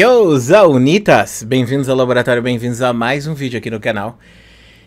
Yo, Zaunitas! Bem-vindos ao laboratório, bem-vindos a mais um vídeo aqui no canal.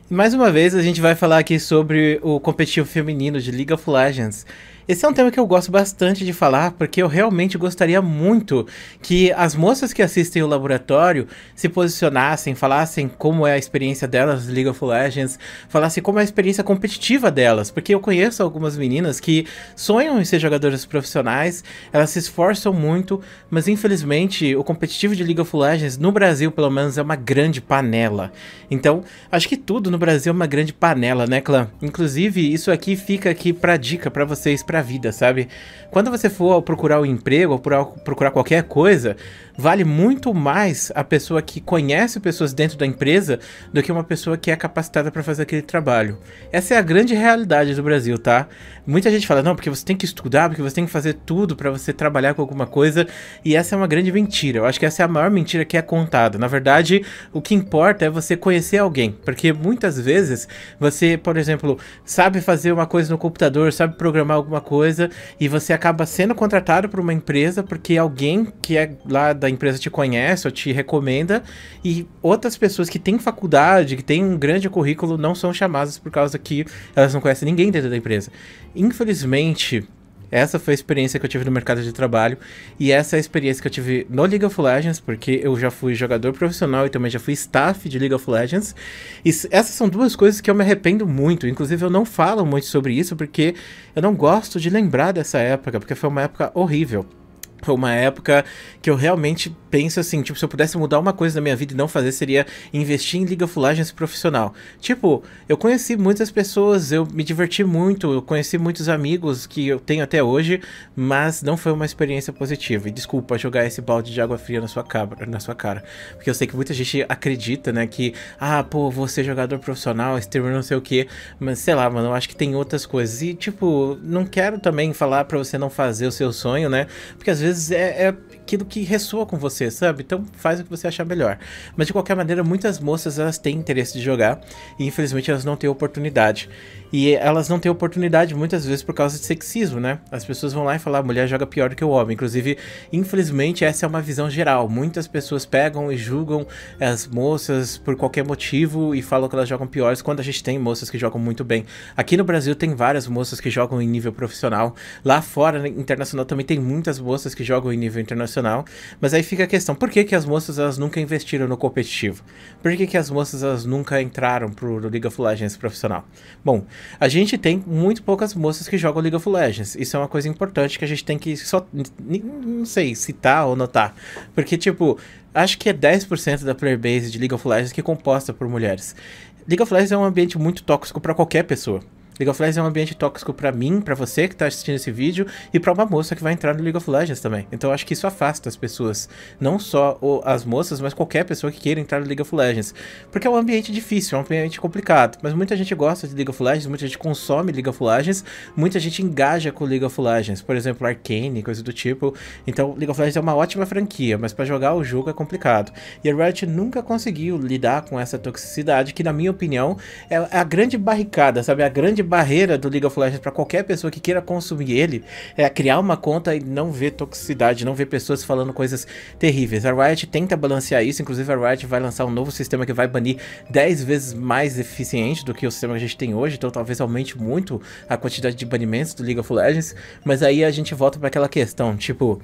Mais uma vez a gente vai falar aqui sobre o competitivo feminino de League of Legends. Esse é um tema que eu gosto bastante de falar, porque eu realmente gostaria muito que as moças que assistem o laboratório se posicionassem, falassem como é a experiência delas no League of Legends, falassem como é a experiência competitiva delas, porque eu conheço algumas meninas que sonham em ser jogadoras profissionais, elas se esforçam muito, mas infelizmente o competitivo de League of Legends no Brasil, pelo menos, é uma grande panela. Então, acho que tudo no Brasil é uma grande panela, né, clã? Inclusive, isso aqui fica aqui para dica para vocês pra vida, sabe? Quando você for procurar um emprego ou procurar qualquer coisa, vale muito mais a pessoa que conhece pessoas dentro da empresa do que uma pessoa que é capacitada para fazer aquele trabalho. Essa é a grande realidade do Brasil, tá? Muita gente fala, não, porque você tem que estudar, porque você tem que fazer tudo para você trabalhar com alguma coisa, e essa é uma grande mentira. Eu acho que essa é a maior mentira que é contada. Na verdade, o que importa é você conhecer alguém, porque muitas vezes você, por exemplo, sabe fazer uma coisa no computador, sabe programar alguma coisa e você acaba sendo contratado por uma empresa porque alguém que é lá da empresa te conhece ou te recomenda e outras pessoas que têm faculdade, que têm um grande currículo, não são chamadas por causa que elas não conhecem ninguém dentro da empresa. Infelizmente, essa foi a experiência que eu tive no mercado de trabalho e essa é a experiência que eu tive no League of Legends, porque eu já fui jogador profissional e também já fui staff de League of Legends. E essas são duas coisas que eu me arrependo muito. Inclusive, eu não falo muito sobre isso porque eu não gosto de lembrar dessa época, porque foi uma época horrível. Foi uma época que eu realmente penso assim, tipo, se eu pudesse mudar uma coisa na minha vida e não fazer, seria investir em liga Fulagens profissional. Tipo, eu conheci muitas pessoas, eu me diverti muito, eu conheci muitos amigos que eu tenho até hoje, mas não foi uma experiência positiva. E desculpa jogar esse balde de água fria na sua, cabra, na sua cara. Porque eu sei que muita gente acredita, né, que, ah, pô, você jogador profissional, streamer não sei o que, mas sei lá, mano, eu acho que tem outras coisas. E, tipo, não quero também falar pra você não fazer o seu sonho, né, porque às vezes vezes é, é aquilo que ressoa com você, sabe? Então faz o que você achar melhor. Mas de qualquer maneira, muitas moças elas têm interesse de jogar e infelizmente elas não têm oportunidade. E elas não têm oportunidade muitas vezes por causa de sexismo, né? As pessoas vão lá e falam, a ah, mulher joga pior do que o homem. Inclusive, infelizmente, essa é uma visão geral. Muitas pessoas pegam e julgam as moças por qualquer motivo e falam que elas jogam piores quando a gente tem moças que jogam muito bem. Aqui no Brasil tem várias moças que jogam em nível profissional. Lá fora, internacional, também tem muitas moças que jogam em nível internacional mas aí fica a questão, por que, que as moças elas nunca investiram no competitivo? Por que, que as moças elas nunca entraram pro League of Legends profissional? Bom, a gente tem muito poucas moças que jogam League of Legends. Isso é uma coisa importante que a gente tem que só, não sei, citar ou notar. Porque, tipo, acho que é 10% da player base de League of Legends que é composta por mulheres. League of Legends é um ambiente muito tóxico para qualquer pessoa. League of Legends é um ambiente tóxico para mim, para você que tá assistindo esse vídeo e para uma moça que vai entrar no League of Legends também. Então acho que isso afasta as pessoas, não só as moças, mas qualquer pessoa que queira entrar no League of Legends, porque é um ambiente difícil, é um ambiente complicado, mas muita gente gosta de League of Legends, muita gente consome League of Legends, muita gente engaja com League of Legends, por exemplo, Arcane, coisa do tipo. Então League of Legends é uma ótima franquia, mas para jogar o jogo é complicado. E a Riot nunca conseguiu lidar com essa toxicidade que na minha opinião é, é a grande barricada, sabe? A grande barreira do League of Legends para qualquer pessoa que queira consumir ele é criar uma conta e não ver toxicidade, não ver pessoas falando coisas terríveis. A Riot tenta balancear isso, inclusive a Riot vai lançar um novo sistema que vai banir 10 vezes mais eficiente do que o sistema que a gente tem hoje, então talvez aumente muito a quantidade de banimentos do League of Legends, mas aí a gente volta para aquela questão, tipo,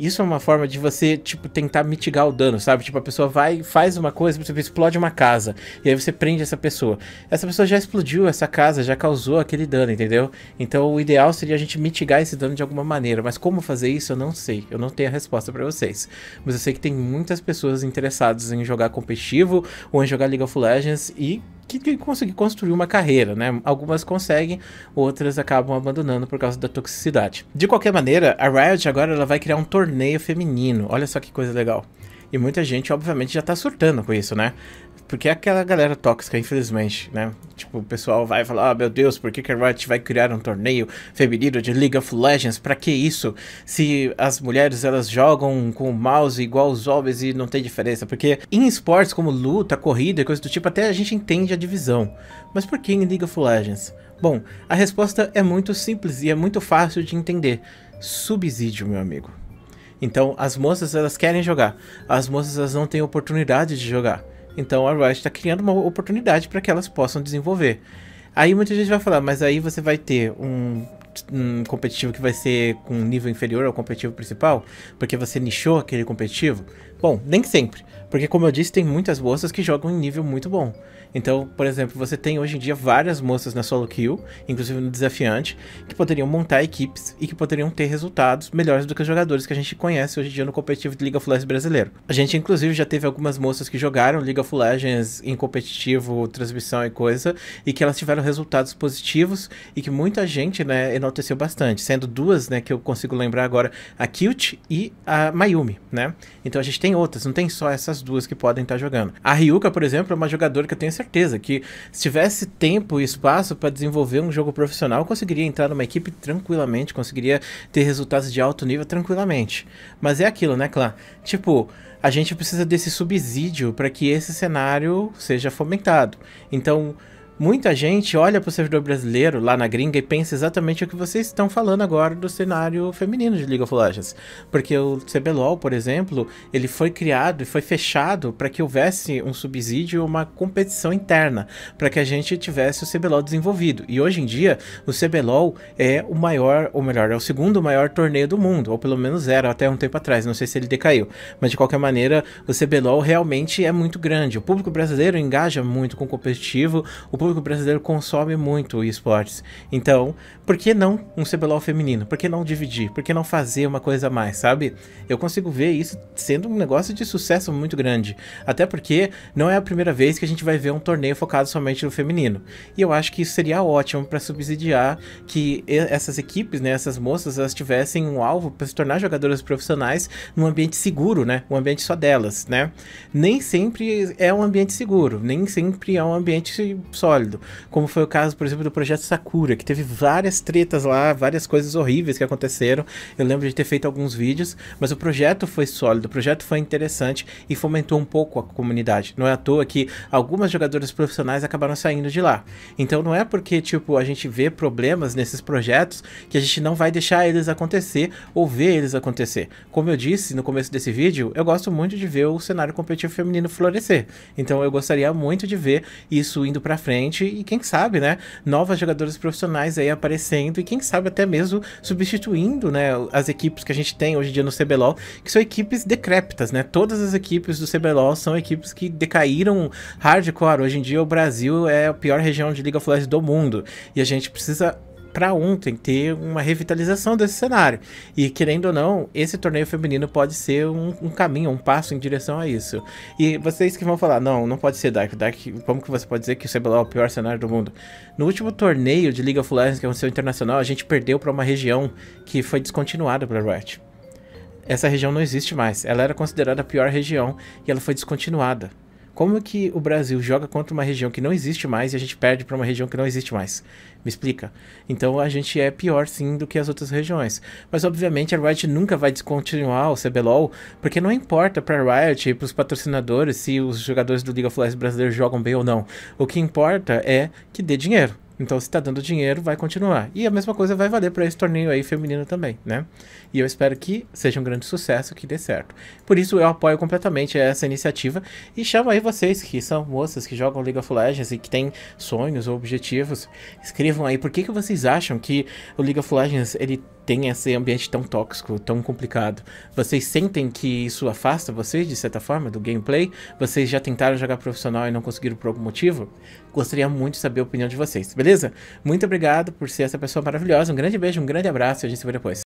isso é uma forma de você, tipo, tentar mitigar o dano, sabe? Tipo, a pessoa vai, faz uma coisa, por exemplo, explode uma casa. E aí você prende essa pessoa. Essa pessoa já explodiu essa casa, já causou aquele dano, entendeu? Então o ideal seria a gente mitigar esse dano de alguma maneira. Mas como fazer isso, eu não sei. Eu não tenho a resposta para vocês. Mas eu sei que tem muitas pessoas interessadas em jogar competitivo ou em jogar League of Legends e que conseguir construir uma carreira, né? Algumas conseguem, outras acabam abandonando por causa da toxicidade. De qualquer maneira, a Riot agora ela vai criar um torneio feminino. Olha só que coisa legal. E muita gente, obviamente, já tá surtando com isso, né? Porque é aquela galera tóxica, infelizmente, né? tipo, o pessoal vai falar, ah, meu Deus, por que, que a Riot vai criar um torneio feminino de League of Legends? Pra que isso? Se as mulheres, elas jogam com o mouse igual os homens e não tem diferença. Porque em esportes como luta, corrida e coisa do tipo, até a gente entende a divisão. Mas por que em League of Legends? Bom, a resposta é muito simples e é muito fácil de entender. Subsídio, meu amigo. Então, as moças elas querem jogar. As moças elas não têm oportunidade de jogar. Então a Riot está criando uma oportunidade para que elas possam desenvolver. Aí muita gente vai falar, mas aí você vai ter um, um competitivo que vai ser com um nível inferior ao competitivo principal, porque você nichou aquele competitivo. Bom, nem sempre, porque como eu disse, tem muitas bolsas que jogam em nível muito bom. Então, por exemplo, você tem hoje em dia várias moças na solo kill, inclusive no desafiante, que poderiam montar equipes e que poderiam ter resultados melhores do que os jogadores que a gente conhece hoje em dia no competitivo de League of Legends brasileiro. A gente, inclusive, já teve algumas moças que jogaram League of Legends em competitivo, transmissão e coisa, e que elas tiveram resultados positivos e que muita gente, né, enalteceu bastante, sendo duas, né, que eu consigo lembrar agora, a Cute e a Mayumi, né? Então a gente tem outras, não tem só essas duas que podem estar jogando. A Ryuka, por exemplo, é uma jogadora que eu tenho certeza que se tivesse tempo e espaço para desenvolver um jogo profissional, conseguiria entrar numa equipe tranquilamente, conseguiria ter resultados de alto nível tranquilamente. Mas é aquilo, né, Clã? Tipo, a gente precisa desse subsídio para que esse cenário seja fomentado. Então, Muita gente olha para o servidor brasileiro lá na gringa e pensa exatamente o que vocês estão falando agora do cenário feminino de League of Legends. Porque o CBLOL, por exemplo, ele foi criado e foi fechado para que houvesse um subsídio, uma competição interna, para que a gente tivesse o CBLOL desenvolvido. E hoje em dia, o CBLOL é o maior, ou melhor, é o segundo maior torneio do mundo, ou pelo menos era até um tempo atrás, não sei se ele decaiu. Mas de qualquer maneira, o CBLOL realmente é muito grande. O público brasileiro engaja muito com o competitivo, o público público brasileiro consome muito esportes. Então, por que não um CBLOL feminino? Por que não dividir? Por que não fazer uma coisa a mais, sabe? Eu consigo ver isso sendo um negócio de sucesso muito grande. Até porque não é a primeira vez que a gente vai ver um torneio focado somente no feminino. E eu acho que isso seria ótimo para subsidiar que essas equipes, né, essas moças, elas tivessem um alvo para se tornar jogadoras profissionais num ambiente seguro, né? Um ambiente só delas, né? Nem sempre é um ambiente seguro, nem sempre é um ambiente sólido sólido, como foi o caso, por exemplo, do projeto Sakura, que teve várias tretas lá, várias coisas horríveis que aconteceram. Eu lembro de ter feito alguns vídeos, mas o projeto foi sólido, o projeto foi interessante e fomentou um pouco a comunidade. Não é à toa que algumas jogadoras profissionais acabaram saindo de lá. Então não é porque, tipo, a gente vê problemas nesses projetos que a gente não vai deixar eles acontecer ou ver eles acontecer. Como eu disse no começo desse vídeo, eu gosto muito de ver o cenário competitivo feminino florescer. Então eu gostaria muito de ver isso indo para frente e quem sabe, né, novas jogadoras profissionais aí aparecendo e quem sabe até mesmo substituindo, né, as equipes que a gente tem hoje em dia no CBLOL, que são equipes decréptas, né? Todas as equipes do CBLOL são equipes que decaíram hardcore. Hoje em dia o Brasil é a pior região de League of Legends do mundo e a gente precisa para um, ter uma revitalização desse cenário. E querendo ou não, esse torneio feminino pode ser um, um, caminho, um passo em direção a isso. E vocês que vão falar, não, não pode ser Dark, Dark, como que você pode dizer que o CBLOL é o pior cenário do mundo? No último torneio de League of Legends que aconteceu internacional, a gente perdeu para uma região que foi descontinuada pela Riot. Essa região não existe mais. Ela era considerada a pior região e ela foi descontinuada. Como que o Brasil joga contra uma região que não existe mais e a gente perde para uma região que não existe mais? Me explica. Então a gente é pior sim do que as outras regiões. Mas obviamente a Riot nunca vai descontinuar o CBLOL, porque não importa para a Riot e para os patrocinadores se os jogadores do League of Legends brasileiro jogam bem ou não. O que importa é que dê dinheiro. Então, se está dando dinheiro, vai continuar. E a mesma coisa vai valer para esse torneio aí feminino também, né? E eu espero que seja um grande sucesso, que dê certo. Por isso, eu apoio completamente essa iniciativa e chamo aí vocês que são moças que jogam League of Legends e que têm sonhos ou objetivos. Escrevam aí por que, que vocês acham que o League of Legends ele tem esse ambiente tão tóxico, tão complicado. Vocês sentem que isso afasta vocês, de certa forma, do gameplay? Vocês já tentaram jogar profissional e não conseguiram por algum motivo? Gostaria muito de saber a opinião de vocês, beleza? beleza? Muito obrigado por ser essa pessoa maravilhosa. Um grande beijo, um grande abraço e a gente se vê depois.